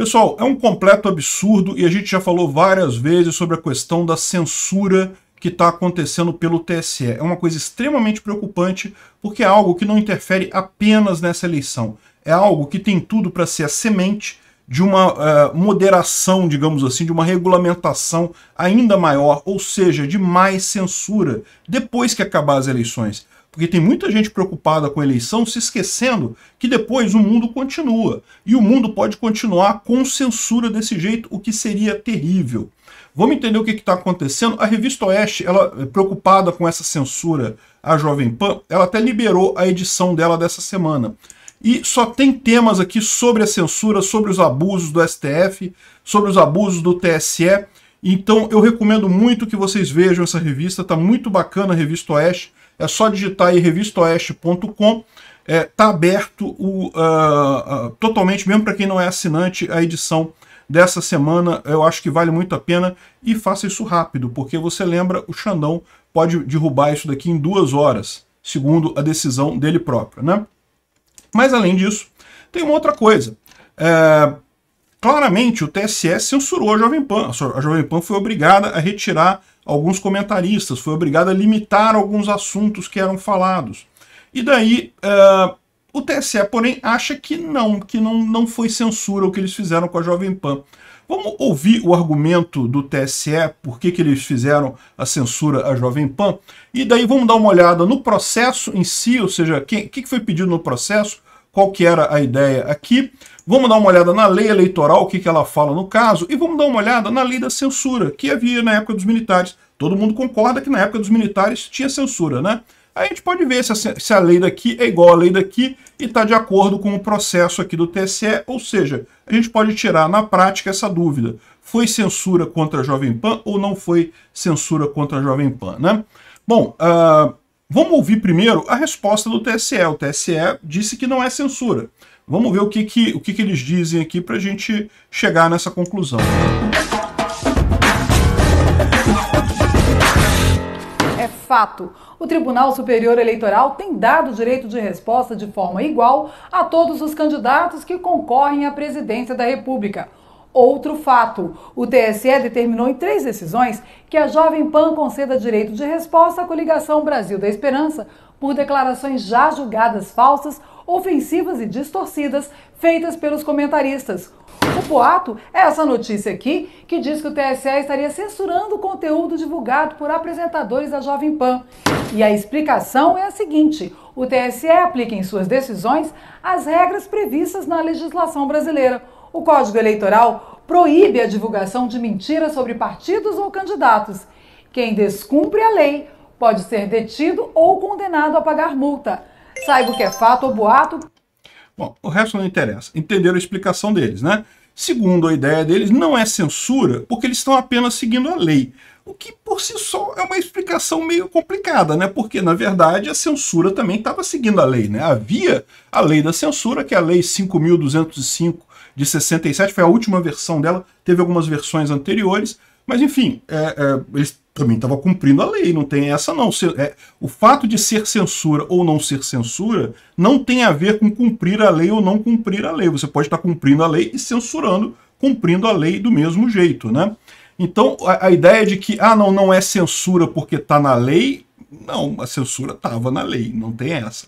Pessoal, é um completo absurdo e a gente já falou várias vezes sobre a questão da censura que está acontecendo pelo TSE. É uma coisa extremamente preocupante porque é algo que não interfere apenas nessa eleição. É algo que tem tudo para ser a semente de uma uh, moderação, digamos assim, de uma regulamentação ainda maior, ou seja, de mais censura depois que acabar as eleições. Porque tem muita gente preocupada com a eleição, se esquecendo que depois o mundo continua. E o mundo pode continuar com censura desse jeito, o que seria terrível. Vamos entender o que está acontecendo. A revista Oeste, ela eh, preocupada com essa censura à Jovem Pan, ela até liberou a edição dela dessa semana. E só tem temas aqui sobre a censura, sobre os abusos do STF, sobre os abusos do TSE. Então eu recomendo muito que vocês vejam essa revista, tá muito bacana a revista Oeste. É só digitar aí revistoeste.com. Está é, tá aberto o, uh, uh, totalmente, mesmo para quem não é assinante, a edição dessa semana. Eu acho que vale muito a pena e faça isso rápido, porque você lembra, o Xandão pode derrubar isso daqui em duas horas, segundo a decisão dele próprio. Né? Mas além disso, tem uma outra coisa. É, Claramente, o TSE é censurou a Jovem Pan. A Jovem Pan foi obrigada a retirar alguns comentaristas, foi obrigada a limitar alguns assuntos que eram falados. E daí, uh, o TSE, porém, acha que não, que não, não foi censura o que eles fizeram com a Jovem Pan. Vamos ouvir o argumento do TSE, por que, que eles fizeram a censura à Jovem Pan, e daí vamos dar uma olhada no processo em si, ou seja, o que, que foi pedido no processo, qual que era a ideia aqui. Vamos dar uma olhada na lei eleitoral, o que, que ela fala no caso, e vamos dar uma olhada na lei da censura, que havia na época dos militares. Todo mundo concorda que na época dos militares tinha censura, né? Aí a gente pode ver se a, se a lei daqui é igual à lei daqui e está de acordo com o processo aqui do TSE, ou seja, a gente pode tirar na prática essa dúvida. Foi censura contra a Jovem Pan ou não foi censura contra a Jovem Pan, né? Bom, uh, Vamos ouvir primeiro a resposta do TSE. O TSE disse que não é censura. Vamos ver o que, que, o que, que eles dizem aqui para a gente chegar nessa conclusão. É fato. O Tribunal Superior Eleitoral tem dado direito de resposta de forma igual a todos os candidatos que concorrem à presidência da República. Outro fato: o TSE determinou em três decisões que a Jovem Pan conceda direito de resposta à coligação Brasil da Esperança por declarações já julgadas falsas, ofensivas e distorcidas feitas pelos comentaristas. O boato é essa notícia aqui que diz que o TSE estaria censurando o conteúdo divulgado por apresentadores da Jovem Pan. E a explicação é a seguinte: o TSE aplica em suas decisões as regras previstas na legislação brasileira o Código Eleitoral proíbe a divulgação de mentiras sobre partidos ou candidatos. Quem descumpre a lei pode ser detido ou condenado a pagar multa. Saiba o que é fato ou boato. Bom, o resto não interessa. Entenderam a explicação deles, né? Segundo a ideia deles, não é censura porque eles estão apenas seguindo a lei. O que por si só é uma explicação meio complicada, né? Porque, na verdade, a censura também estava seguindo a lei, né? Havia a lei da censura, que é a Lei 5.205 de 67, foi a última versão dela, teve algumas versões anteriores, mas enfim, é, é, eles também estavam cumprindo a lei, não tem essa não. É, o fato de ser censura ou não ser censura não tem a ver com cumprir a lei ou não cumprir a lei. Você pode estar cumprindo a lei e censurando, cumprindo a lei do mesmo jeito, né? Então, a, a ideia de que, ah, não, não é censura porque está na lei, não, a censura estava na lei, não tem essa.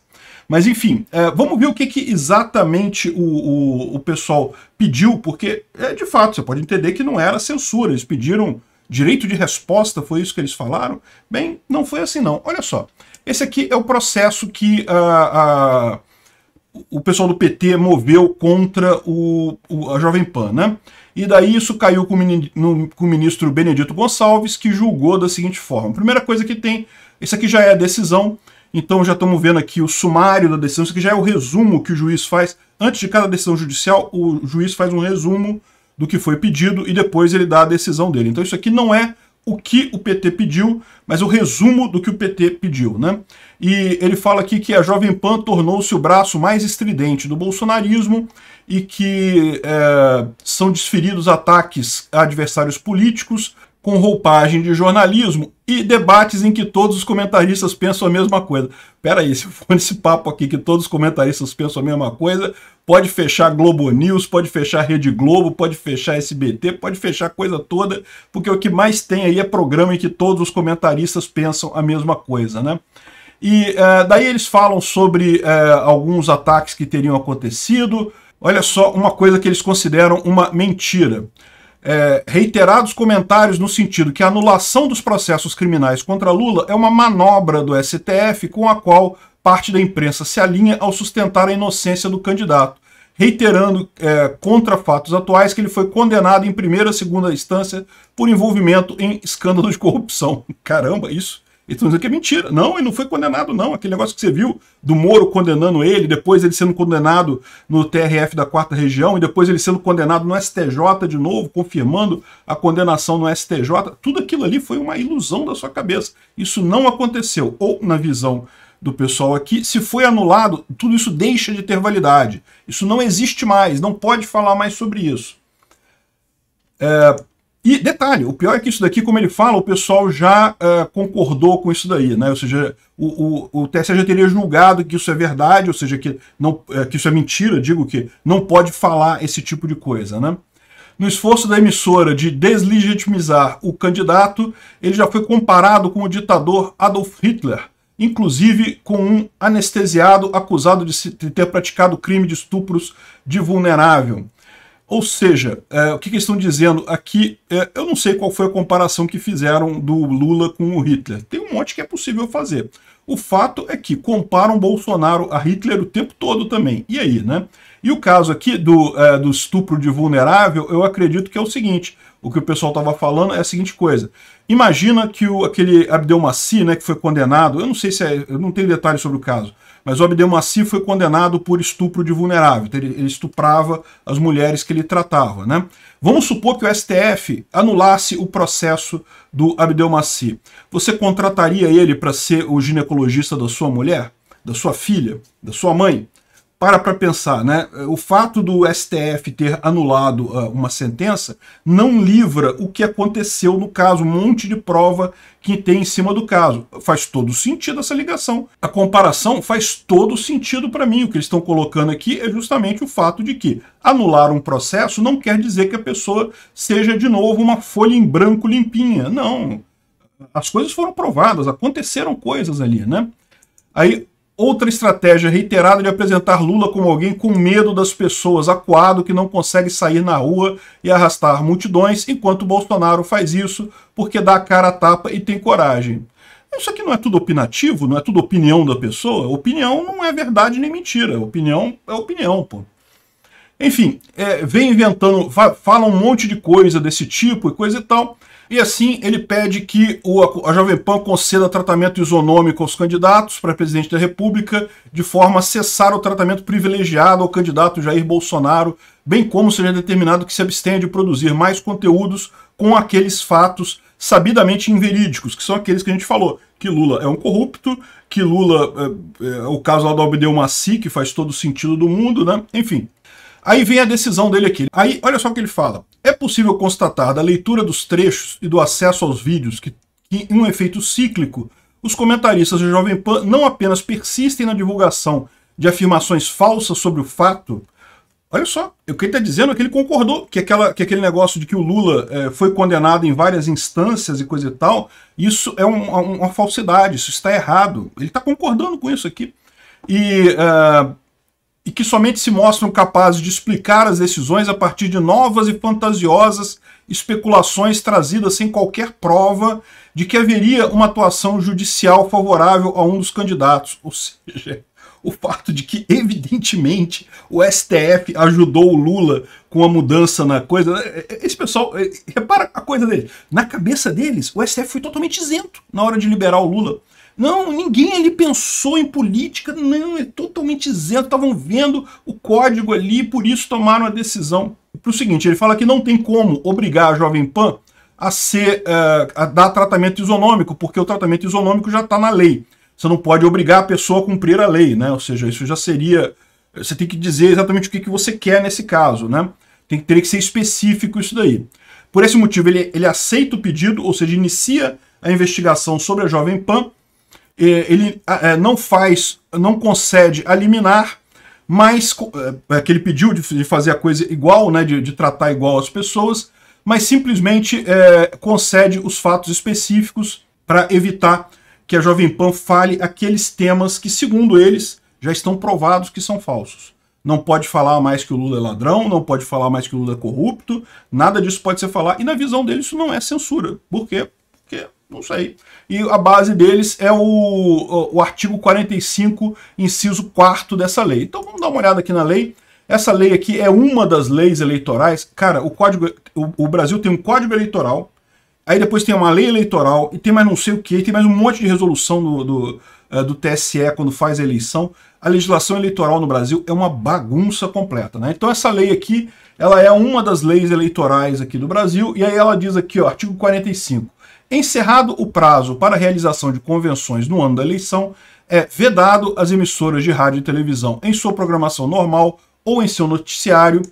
Mas enfim, é, vamos ver o que, que exatamente o, o, o, pessoal pediu, porque é de fato, você pode entender que não era censura, eles pediram direito de resposta, foi isso que eles falaram? Bem, não foi assim não. Olha só, esse aqui é o processo que a, ah, a, ah, o pessoal do PT moveu contra o, a Jovem Pan, né? E daí isso caiu com o, no, com o ministro Benedito Gonçalves, que julgou da seguinte forma. Primeira coisa que tem, isso aqui já é a decisão, então já estamos vendo aqui o sumário da decisão, isso aqui já é o resumo que o juiz faz. Antes de cada decisão judicial, o juiz faz um resumo do que foi pedido e depois ele dá a decisão dele. Então isso aqui não é o que o PT pediu, mas o resumo do que o PT pediu, né? E ele fala aqui que a Jovem Pan tornou-se o braço mais estridente do bolsonarismo e que é, são desferidos ataques a adversários políticos com roupagem de jornalismo e debates em que todos os comentaristas pensam a mesma coisa. Pera aí, se for nesse papo aqui que todos os comentaristas pensam a mesma coisa, pode fechar Globo News, pode fechar Rede Globo, pode fechar SBT, pode fechar coisa toda, porque o que mais tem aí é programa em que todos os comentaristas pensam a mesma coisa, né? E é, daí eles falam sobre é, alguns ataques que teriam acontecido. Olha só uma coisa que eles consideram uma mentira é, reiterados comentários no sentido que a anulação dos processos criminais contra Lula é uma manobra do STF com a qual parte da imprensa se alinha ao sustentar a inocência do candidato, reiterando é, contra fatos atuais que ele foi condenado em primeira e segunda instância por envolvimento em escândalo de corrupção. Caramba, isso e estão dizendo que é mentira. Não, ele não foi condenado, não. Aquele negócio que você viu do Moro condenando ele, depois ele sendo condenado no TRF da quarta região, e depois ele sendo condenado no STJ de novo, confirmando a condenação no STJ. Tudo aquilo ali foi uma ilusão da sua cabeça. Isso não aconteceu. Ou, na visão do pessoal aqui, se foi anulado, tudo isso deixa de ter validade. Isso não existe mais, não pode falar mais sobre isso. É, e detalhe, o pior é que isso daqui, como ele fala, o pessoal já uh, concordou com isso daí, né? Ou seja, o, o, o, TSE já teria julgado que isso é verdade, ou seja, que, não, uh, que isso é mentira, digo que não pode falar esse tipo de coisa, né? No esforço da emissora de deslegitimizar o candidato, ele já foi comparado com o ditador Adolf Hitler, inclusive com um anestesiado acusado de ter praticado crime de estupros de vulnerável. Ou seja, é, o que, que estão dizendo aqui, é, eu não sei qual foi a comparação que fizeram do Lula com o Hitler. Tem um monte que é possível fazer. O fato é que comparam Bolsonaro a Hitler o tempo todo também. E aí, né? E o caso aqui do, é, do estupro de vulnerável, eu acredito que é o seguinte, o que o pessoal estava falando é a seguinte coisa. Imagina que o, aquele Abdelmaci, né, que foi condenado, eu não sei se é, eu não tenho detalhes sobre o caso, mas o Abdelmaci foi condenado por estupro de vulnerável. Ele, ele estuprava as mulheres que ele tratava. Né? Vamos supor que o STF anulasse o processo do Abdelmaci. Você contrataria ele para ser o ginecologista da sua mulher? Da sua filha? Da sua mãe? para para pensar, né? O fato do STF ter anulado uh, uma sentença não livra o que aconteceu no caso, um monte de prova que tem em cima do caso. Faz todo sentido essa ligação. A comparação faz todo sentido para mim. O que eles estão colocando aqui é justamente o fato de que anular um processo não quer dizer que a pessoa seja de novo uma folha em branco limpinha. Não. As coisas foram provadas, aconteceram coisas ali, né? Aí Outra estratégia reiterada de apresentar Lula como alguém com medo das pessoas, acuado que não consegue sair na rua e arrastar multidões, enquanto Bolsonaro faz isso porque dá a cara a tapa e tem coragem. Isso aqui não é tudo opinativo, não é tudo opinião da pessoa. Opinião não é verdade nem mentira. Opinião é opinião, pô. Enfim, é, vem inventando, fala um monte de coisa desse tipo e coisa e tal. E assim, ele pede que o, a Jovem Pan conceda tratamento isonômico aos candidatos para presidente da República, de forma a cessar o tratamento privilegiado ao candidato Jair Bolsonaro, bem como seja determinado que se abstenha de produzir mais conteúdos com aqueles fatos sabidamente inverídicos, que são aqueles que a gente falou, que Lula é um corrupto, que Lula, é, é, o caso lá do Abdeu Maci, que faz todo sentido do mundo, né? Enfim, Aí vem a decisão dele aqui. Aí, olha só o que ele fala. É possível constatar da leitura dos trechos e do acesso aos vídeos que, que em um efeito cíclico, os comentaristas de Jovem Pan não apenas persistem na divulgação de afirmações falsas sobre o fato, Olha só, o que ele está dizendo é que ele concordou que, aquela, que aquele negócio de que o Lula é, foi condenado em várias instâncias e coisa e tal, isso é um, uma falsidade, isso está errado. Ele está concordando com isso aqui. E uh, e que somente se mostram capazes de explicar as decisões a partir de novas e fantasiosas especulações trazidas sem qualquer prova de que haveria uma atuação judicial favorável a um dos candidatos. Ou seja, o fato de que, evidentemente, o STF ajudou o Lula com a mudança na coisa. É, é, esse pessoal, é, repara a coisa dele, Na cabeça deles, o STF foi totalmente isento na hora de liberar o Lula. Não, ninguém ali pensou em política, não, é totalmente isento, estavam vendo o código ali, por isso tomaram a decisão. Para o seguinte, ele fala que não tem como obrigar a Jovem Pan a, ser, uh, a dar tratamento isonômico, porque o tratamento isonômico já está na lei. Você não pode obrigar a pessoa a cumprir a lei, né? Ou seja, isso já seria. Você tem que dizer exatamente o que, que você quer nesse caso, né? Tem que ter que ser específico isso daí. Por esse motivo, ele, ele aceita o pedido, ou seja, inicia a investigação sobre a Jovem Pan é, ele é, não faz, não concede eliminar, mas é, que ele pediu de fazer a coisa igual, né, de, de tratar igual as pessoas, mas simplesmente é, concede os fatos específicos para evitar que a Jovem Pan fale aqueles temas que, segundo eles, já estão provados que são falsos. Não pode falar mais que o Lula é ladrão, não pode falar mais que o Lula é corrupto, nada disso pode ser falar. E na visão deles isso não é censura, porque não sei. E a base deles é o, o, o artigo 45, inciso 4 dessa lei. Então vamos dar uma olhada aqui na lei. Essa lei aqui é uma das leis eleitorais. Cara, o, código, o, o Brasil tem um código eleitoral, aí depois tem uma lei eleitoral, e tem mais não sei o que, tem mais um monte de resolução do, do, uh, do TSE quando faz a eleição. A legislação eleitoral no Brasil é uma bagunça completa. Né? Então essa lei aqui ela é uma das leis eleitorais aqui do Brasil, e aí ela diz aqui, ó, artigo 45. Encerrado o prazo para realização de convenções no ano da eleição, é vedado as emissoras de rádio e televisão em sua programação normal ou em seu noticiário,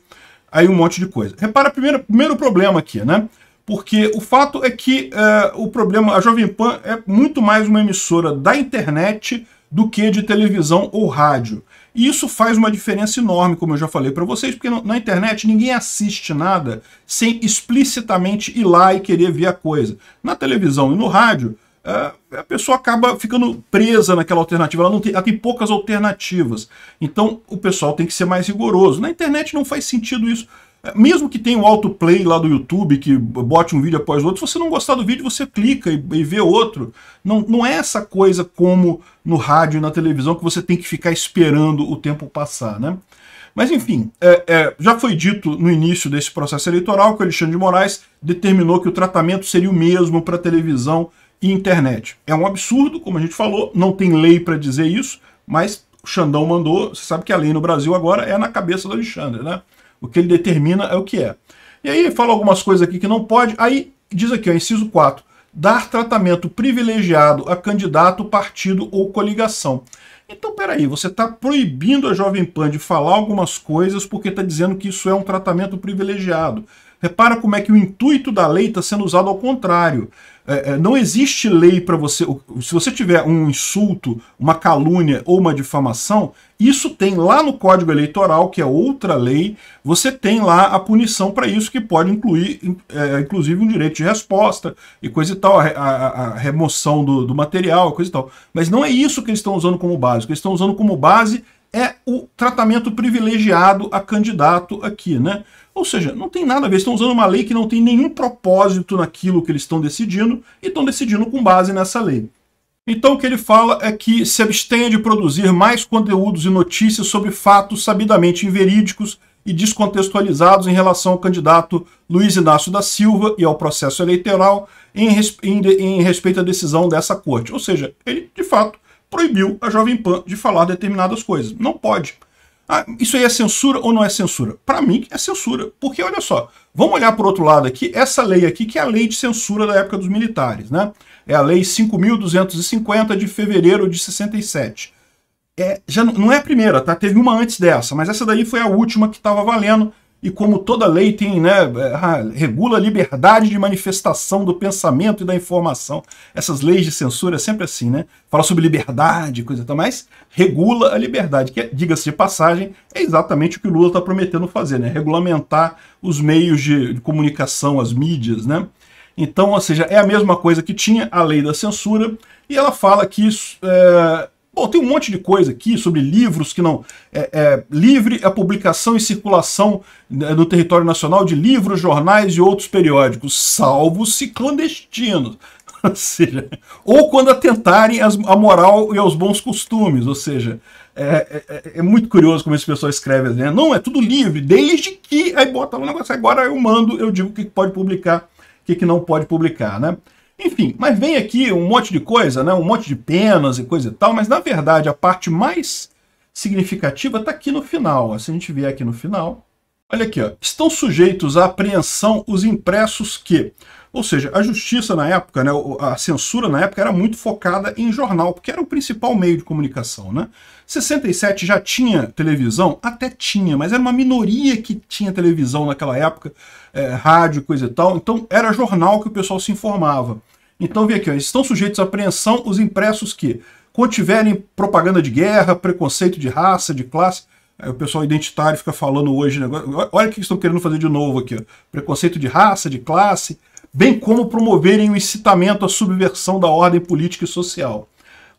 aí um monte de coisa. Repara primeiro, primeiro problema aqui, né? Porque o fato é que uh, o problema, a Jovem Pan é muito mais uma emissora da internet do que de televisão ou rádio. E isso faz uma diferença enorme, como eu já falei para vocês, porque na internet ninguém assiste nada sem explicitamente ir lá e querer ver a coisa. Na televisão e no rádio, é, a pessoa acaba ficando presa naquela alternativa, ela, não tem, ela tem poucas alternativas. Então o pessoal tem que ser mais rigoroso. Na internet não faz sentido isso. Mesmo que tenha o um autoplay lá do YouTube, que bote um vídeo após outro, se você não gostar do vídeo, você clica e, e vê outro. Não, não é essa coisa como no rádio e na televisão que você tem que ficar esperando o tempo passar, né? Mas enfim, é, é, já foi dito no início desse processo eleitoral que o Alexandre de Moraes determinou que o tratamento seria o mesmo para televisão e internet. É um absurdo, como a gente falou, não tem lei para dizer isso, mas o Xandão mandou, você sabe que a lei no Brasil agora é na cabeça do Alexandre, né? O que ele determina é o que é. E aí fala algumas coisas aqui que não pode. Aí diz aqui, ó, inciso 4. Dar tratamento privilegiado a candidato, partido ou coligação. Então, peraí, você está proibindo a Jovem Pan de falar algumas coisas porque está dizendo que isso é um tratamento privilegiado. Repara como é que o intuito da lei está sendo usado ao contrário. É, é, não existe lei para você. Se você tiver um insulto, uma calúnia ou uma difamação, isso tem lá no Código Eleitoral, que é outra lei, você tem lá a punição para isso, que pode incluir, é, inclusive, um direito de resposta e coisa e tal, a, a, a remoção do, do material, coisa e tal. Mas não é isso que eles estão usando como base. O que eles estão usando como base é o tratamento privilegiado a candidato aqui, né? Ou seja, não tem nada a ver, estão usando uma lei que não tem nenhum propósito naquilo que eles estão decidindo e estão decidindo com base nessa lei. Então o que ele fala é que se abstenha de produzir mais conteúdos e notícias sobre fatos sabidamente inverídicos e descontextualizados em relação ao candidato Luiz Inácio da Silva e ao processo eleitoral em, respeito à decisão dessa corte. Ou seja, ele, de fato, proibiu a Jovem Pan de falar determinadas coisas. Não pode. Ah, isso aí é censura ou não é censura? Para mim é censura, porque olha só, vamos olhar para o outro lado aqui, essa lei aqui que é a lei de censura da época dos militares, né? É a lei 5.250 de fevereiro de 67. É, já não é a primeira, tá? Teve uma antes dessa, mas essa daí foi a última que estava valendo e como toda lei tem, né, eh, ah, regula a liberdade de manifestação do pensamento e da informação. Essas leis de censura é sempre assim, né? Fala sobre liberdade, coisa e tal, mas regula a liberdade, que, é, diga-se de passagem, é exatamente o que o Lula está prometendo fazer, né? Regulamentar os meios de, de comunicação, as mídias, né? Então, ou seja, é a mesma coisa que tinha a lei da censura, e ela fala que isso, é, Bom, tem um monte de coisa aqui sobre livros que não. É, é livre a é publicação e circulação né, no território nacional de livros, jornais e outros periódicos, salvo se clandestinos. Ou, seja, ou quando atentarem às, à moral e aos bons costumes. Ou seja, é, é, é, é, muito curioso como esse pessoal escreve, né? Não, é tudo livre, desde que. Aí bota um negócio, agora eu mando, eu digo o que pode publicar, o que não pode publicar, né? Enfim, mas vem aqui um monte de coisa, né? um monte de penas e coisa e tal, mas na verdade a parte mais significativa está aqui no final. Se a gente vier aqui no final, olha aqui, ó. estão sujeitos à apreensão os impressos que, ou seja, a justiça na época, né, a censura na época era muito focada em jornal, porque era o principal meio de comunicação. Né? 67 já tinha televisão? Até tinha, mas era uma minoria que tinha televisão naquela época, é, rádio, coisa e tal. Então era jornal que o pessoal se informava. Então vê aqui, ó, estão sujeitos à apreensão os impressos que contiverem propaganda de guerra, preconceito de raça, de classe, Aí o pessoal identitário fica falando hoje, né? olha o que estão querendo fazer de novo aqui, ó. preconceito de raça, de classe, bem como promoverem o incitamento à subversão da ordem política e social.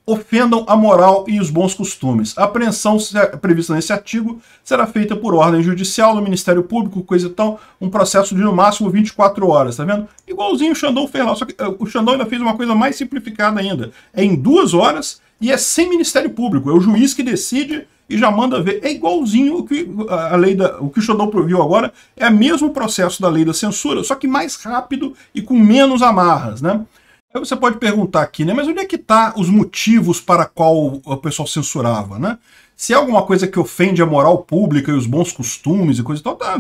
Ofendam a moral e os bons costumes. A apreensão prevista nesse artigo será feita por ordem judicial no Ministério Público, coisa e tal, um processo de no máximo 24 horas, tá vendo? Igualzinho o Xandão fez lá, só que eh, o Xandão ainda fez uma coisa mais simplificada ainda. É em duas horas e é sem Ministério Público. É o juiz que decide e já manda ver. É igualzinho o que a lei da, o que o Xodó proviu agora, é o mesmo processo da lei da censura, só que mais rápido e com menos amarras, né? Aí você pode perguntar aqui, né? Mas onde é que tá os motivos para qual o pessoal censurava, né? Se é alguma coisa que ofende a moral pública e os bons costumes e coisa e tal, tá,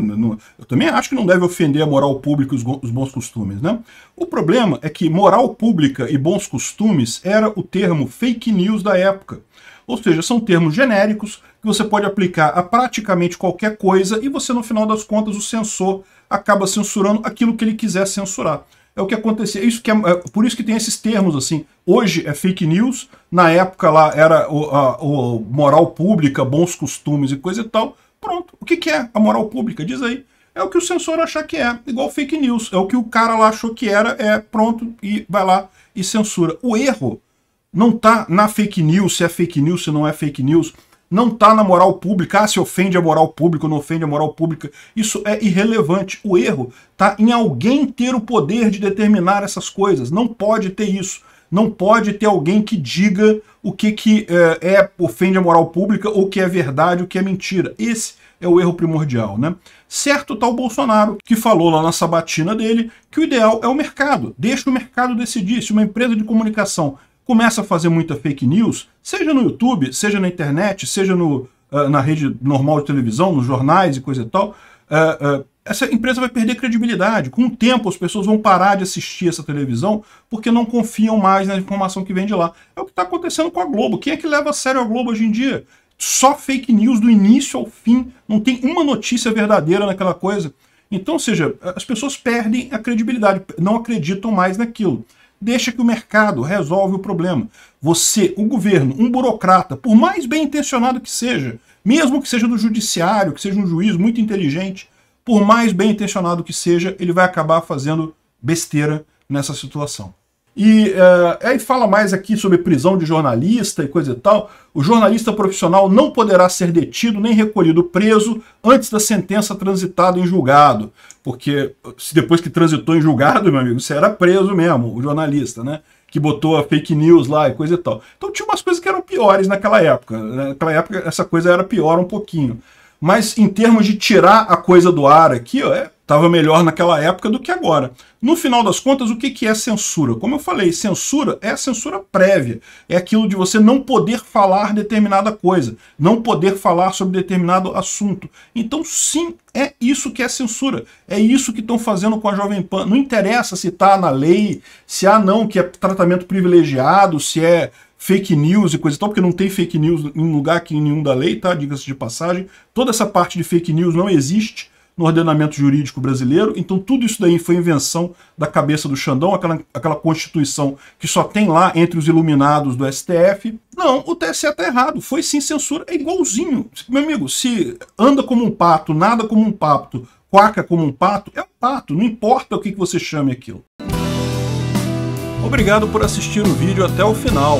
eu também acho que não deve ofender a moral pública e os bons costumes, né? O problema é que moral pública e bons costumes era o termo fake news da época. Ou seja, são termos genéricos que você pode aplicar a praticamente qualquer coisa e você, no final das contas, o sensor acaba censurando aquilo que ele quiser censurar. É o que acontecia. É isso que é, é por isso que tem esses termos assim. Hoje é fake news, na época lá era o, a, o moral pública, bons costumes e coisa e tal. Pronto. O que, que é a moral pública? Diz aí é o que o censor achar que é, igual fake news, é o que o cara lá achou que era, é pronto e vai lá e censura. O erro não está na fake news, se é fake news, se não é fake news, não está na moral pública, ah, se ofende a moral pública ou não ofende a moral pública, isso é irrelevante. O erro está em alguém ter o poder de determinar essas coisas, não pode ter isso. Não pode ter alguém que diga o que, que é, é ofende a moral pública, ou que é verdade, o que é mentira. Esse é o erro primordial, né? Certo está o Bolsonaro, que falou lá na sabatina dele que o ideal é o mercado. Deixa o mercado decidir. Se uma empresa de comunicação começa a fazer muita fake news, seja no YouTube, seja na internet, seja no, uh, na rede normal de televisão, nos jornais e coisa e tal, uh, uh, essa empresa vai perder credibilidade. Com o tempo, as pessoas vão parar de assistir essa televisão porque não confiam mais na informação que vem de lá. É o que está acontecendo com a Globo. Quem é que leva a sério a Globo hoje em dia? Só fake news do início ao fim. Não tem uma notícia verdadeira naquela coisa. Então, ou seja, as pessoas perdem a credibilidade, não acreditam mais naquilo. Deixa que o mercado resolve o problema. Você, o governo, um burocrata, por mais bem intencionado que seja, mesmo que seja do judiciário, que seja um juiz muito inteligente, por mais bem intencionado que seja, ele vai acabar fazendo besteira nessa situação. E uh, aí fala mais aqui sobre prisão de jornalista e coisa e tal. O jornalista profissional não poderá ser detido nem recolhido preso antes da sentença transitada em julgado. Porque se depois que transitou em julgado, meu amigo, você era preso mesmo, o jornalista, né? Que botou a fake news lá e coisa e tal. Então tinha umas coisas que eram piores naquela época. Né? Naquela época essa coisa era pior um pouquinho. Mas em termos de tirar a coisa do ar aqui, ó, é estava melhor naquela época do que agora. No final das contas, o que, que é censura? Como eu falei, censura é censura prévia. É aquilo de você não poder falar determinada coisa, não poder falar sobre determinado assunto. Então, sim, é isso que é censura. É isso que estão fazendo com a Jovem Pan. Não interessa se está na lei, se há ah, não, que é tratamento privilegiado, se é fake news e coisa e tal, porque não tem fake news em lugar que nenhum da lei, tá? Diga-se de passagem. Toda essa parte de fake news não existe no ordenamento jurídico brasileiro. Então tudo isso daí foi invenção da cabeça do Xandão, aquela, aquela constituição que só tem lá entre os iluminados do STF. Não, o TSE está errado. Foi sim censura. É igualzinho. Meu amigo, se anda como um pato, nada como um pato, quaca como um pato, é um pato. Não importa o que, que você chame aquilo. Obrigado por assistir o vídeo até o final.